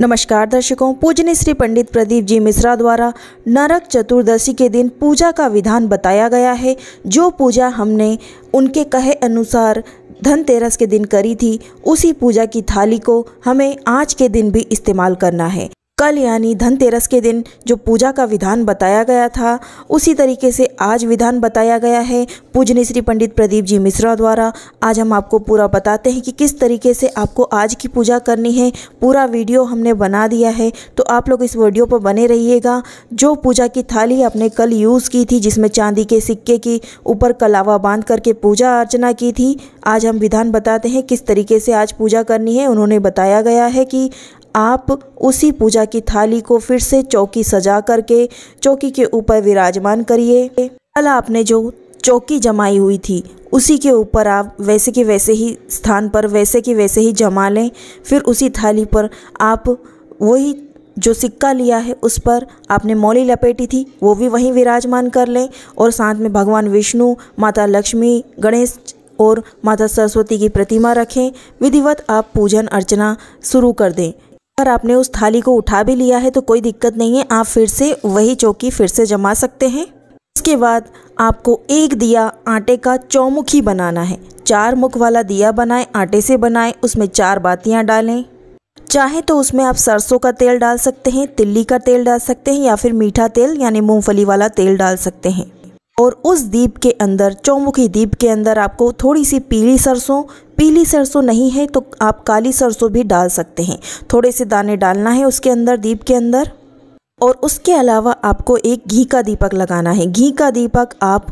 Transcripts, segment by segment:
नमस्कार दर्शकों पूजनी श्री पंडित प्रदीप जी मिश्रा द्वारा नरक चतुर्दशी के दिन पूजा का विधान बताया गया है जो पूजा हमने उनके कहे अनुसार धनतेरस के दिन करी थी उसी पूजा की थाली को हमें आज के दिन भी इस्तेमाल करना है कल यानी धनतेरस के दिन जो पूजा का विधान बताया गया था उसी तरीके से आज विधान बताया गया है पूजनी श्री पंडित प्रदीप जी मिश्रा द्वारा आज हम आपको पूरा बताते हैं कि किस तरीके से आपको आज की पूजा करनी है पूरा वीडियो हमने बना दिया है तो आप लोग इस वीडियो पर बने रहिएगा जो पूजा की थाली आपने कल यूज़ की थी जिसमें चांदी के सिक्के की ऊपर कलावा बांध करके पूजा अर्चना की थी आज हम विधान बताते हैं किस तरीके से आज पूजा करनी है उन्होंने बताया गया है कि आप उसी पूजा की थाली को फिर से चौकी सजा करके चौकी के ऊपर विराजमान करिए कल आपने जो चौकी जमाई हुई थी उसी के ऊपर आप वैसे के वैसे ही स्थान पर वैसे के वैसे ही जमा लें फिर उसी थाली पर आप वही जो सिक्का लिया है उस पर आपने मौली लपेटी थी वो भी वहीं विराजमान कर लें और साथ में भगवान विष्णु माता लक्ष्मी गणेश और माता सरस्वती की प्रतिमा रखें विधिवत आप पूजन अर्चना शुरू कर दें अगर आपने उस थाली को उठा भी लिया है तो कोई दिक्कत नहीं है आप फिर से वही चौकी फिर से जमा सकते हैं इसके बाद आपको एक दिया आटे का चौमुखी बनाना है चार मुख वाला दिया बनाएं आटे से बनाएं उसमें चार बातियाँ डालें चाहे तो उसमें आप सरसों का तेल डाल सकते हैं तिल्ली का तेल डाल सकते हैं या फिर मीठा तेल यानी मूंगफली वाला तेल डाल सकते हैं और उस दीप के अंदर चौमुखी दीप के अंदर आपको थोड़ी सी पीली सरसों पीली सरसों नहीं है तो आप काली सरसों भी डाल सकते हैं थोड़े से दाने डालना है उसके अंदर दीप के अंदर और उसके अलावा आपको एक घी का दीपक लगाना है घी का दीपक आप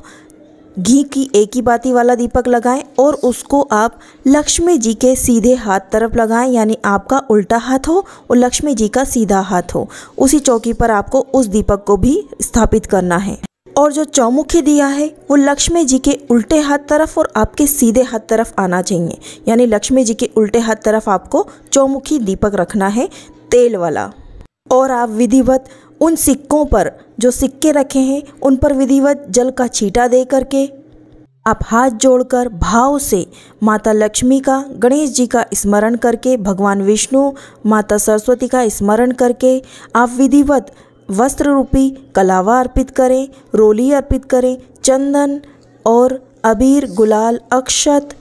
घी की एक ही बाती वाला दीपक लगाएं और उसको आप लक्ष्मी जी के सीधे हाथ तरफ लगाएं यानी आपका उल्टा हाथ हो और लक्ष्मी जी का सीधा हाथ हो उसी चौकी पर आपको उस दीपक को भी स्थापित करना है और जो चौमुखी दिया है वो लक्ष्मी जी के उल्टे हाथ तरफ और आपके सीधे हाथ तरफ आना चाहिए यानी लक्ष्मी जी के उल्टे हाथ तरफ आपको चौमुखी दीपक रखना है तेल वाला और आप विधिवत उन सिक्कों पर जो सिक्के रखे हैं उन पर विधिवत जल का छीटा दे करके आप हाथ जोड़कर भाव से माता लक्ष्मी का गणेश जी का स्मरण करके भगवान विष्णु माता सरस्वती का स्मरण करके आप विधिवत वस्त्र रूपी कलावा अर्पित करें रोली अर्पित करें चंदन और अबीर गुलाल अक्षत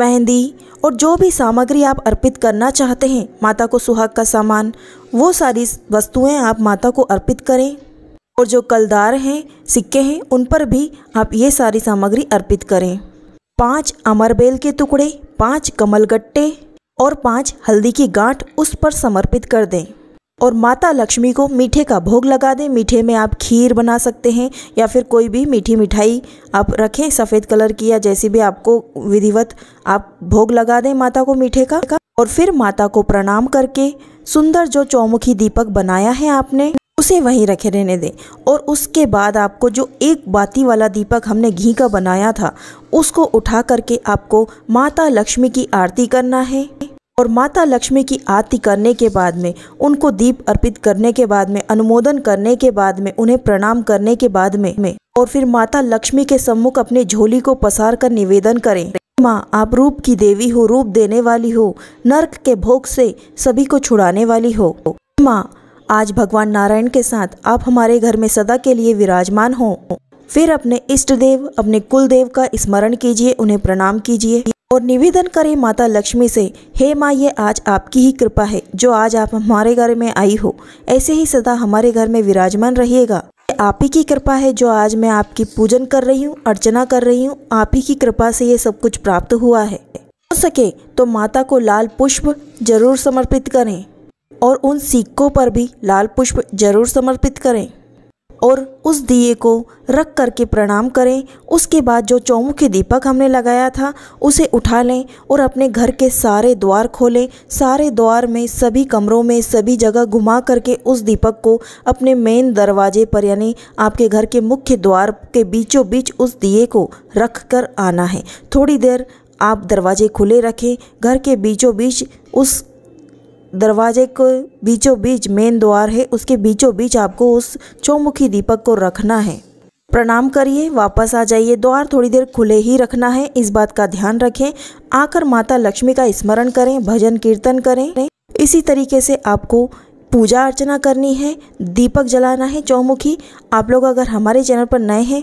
मेहंदी और जो भी सामग्री आप अर्पित करना चाहते हैं माता को सुहाग का सामान वो सारी वस्तुएं आप माता को अर्पित करें और जो कलदार हैं सिक्के हैं उन पर भी आप ये सारी सामग्री अर्पित करें पांच अमरबेल के टुकड़े पांच कमलगट्टे और पांच हल्दी की गांठ उस पर समर्पित कर दें और माता लक्ष्मी को मीठे का भोग लगा दें मीठे में आप खीर बना सकते हैं या फिर कोई भी मीठी मिठाई आप रखें सफ़ेद कलर की या जैसी भी आपको विधिवत आप भोग लगा दें माता को मीठे का और फिर माता को प्रणाम करके सुंदर जो चौमुखी दीपक बनाया है आपने उसे वहीं रखे रहने दें और उसके बाद आपको जो एक बाती वाला दीपक हमने घी का बनाया था उसको उठा करके आपको माता लक्ष्मी की आरती करना है और माता लक्ष्मी की आरती करने के बाद में उनको दीप अर्पित करने के बाद में अनुमोदन करने के बाद में उन्हें प्रणाम करने के बाद में, में और फिर माता लक्ष्मी के सम्मुख अपने झोली को पसार कर निवेदन करें माँ आप रूप की देवी हो रूप देने वाली हो नर्क के भोग से सभी को छुड़ाने वाली हो माँ आज भगवान नारायण के साथ आप हमारे घर में सदा के लिए विराजमान हो फिर अपने इष्ट देव अपने कुल देव का स्मरण कीजिए उन्हें प्रणाम कीजिए और निवेदन करें माता लक्ष्मी से हे माँ ये आज आपकी ही कृपा है जो आज आप हमारे घर में आई हो ऐसे ही सदा हमारे घर में विराजमान रहिएगा आप ही की कृपा है जो आज मैं आपकी पूजन कर रही हूँ अर्चना कर रही हूँ आप ही की कृपा से ये सब कुछ प्राप्त हुआ है हो सके तो माता को लाल पुष्प जरूर समर्पित करें और उन सिक्कों पर भी लाल पुष्प जरूर समर्पित करें और उस दिए को रख करके प्रणाम करें उसके बाद जो चौमुखी दीपक हमने लगाया था उसे उठा लें और अपने घर के सारे द्वार खोलें सारे द्वार में सभी कमरों में सभी जगह घुमा करके उस दीपक को अपने मेन दरवाजे पर यानी आपके घर के मुख्य द्वार के बीचों बीच उस दिए को रख कर आना है थोड़ी देर आप दरवाजे खुले रखें घर के बीचों बीच उस दरवाजे को बीचों बीच मेन द्वार है उसके बीचों बीच आपको उस चौमुखी दीपक को रखना है प्रणाम करिए वापस आ जाइए द्वार थोड़ी देर खुले ही रखना है इस बात का ध्यान रखें आकर माता लक्ष्मी का स्मरण करें भजन कीर्तन करें इसी तरीके से आपको पूजा अर्चना करनी है दीपक जलाना है चौमुखी आप लोग अगर हमारे चैनल पर नए हैं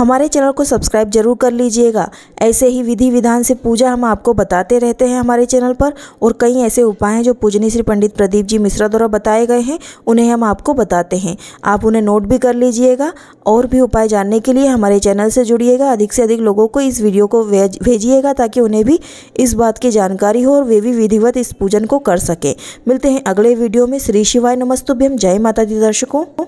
हमारे चैनल को सब्सक्राइब जरूर कर लीजिएगा ऐसे ही विधि विधान से पूजा हम आपको बताते रहते हैं हमारे चैनल पर और कई ऐसे उपाय हैं जो पूजनी श्री पंडित प्रदीप जी मिश्रा द्वारा बताए गए हैं उन्हें हम आपको बताते हैं आप उन्हें नोट भी कर लीजिएगा और भी उपाय जानने के लिए हमारे चैनल से जुड़िएगा अधिक से अधिक लोगों को इस वीडियो को भेजिएगा ताकि उन्हें भी इस बात की जानकारी हो और वे भी विधिवत इस पूजन को कर सकें मिलते हैं अगले वीडियो में श्री शिवाय नमस्तुभ्यम जय माता दी दर्शकों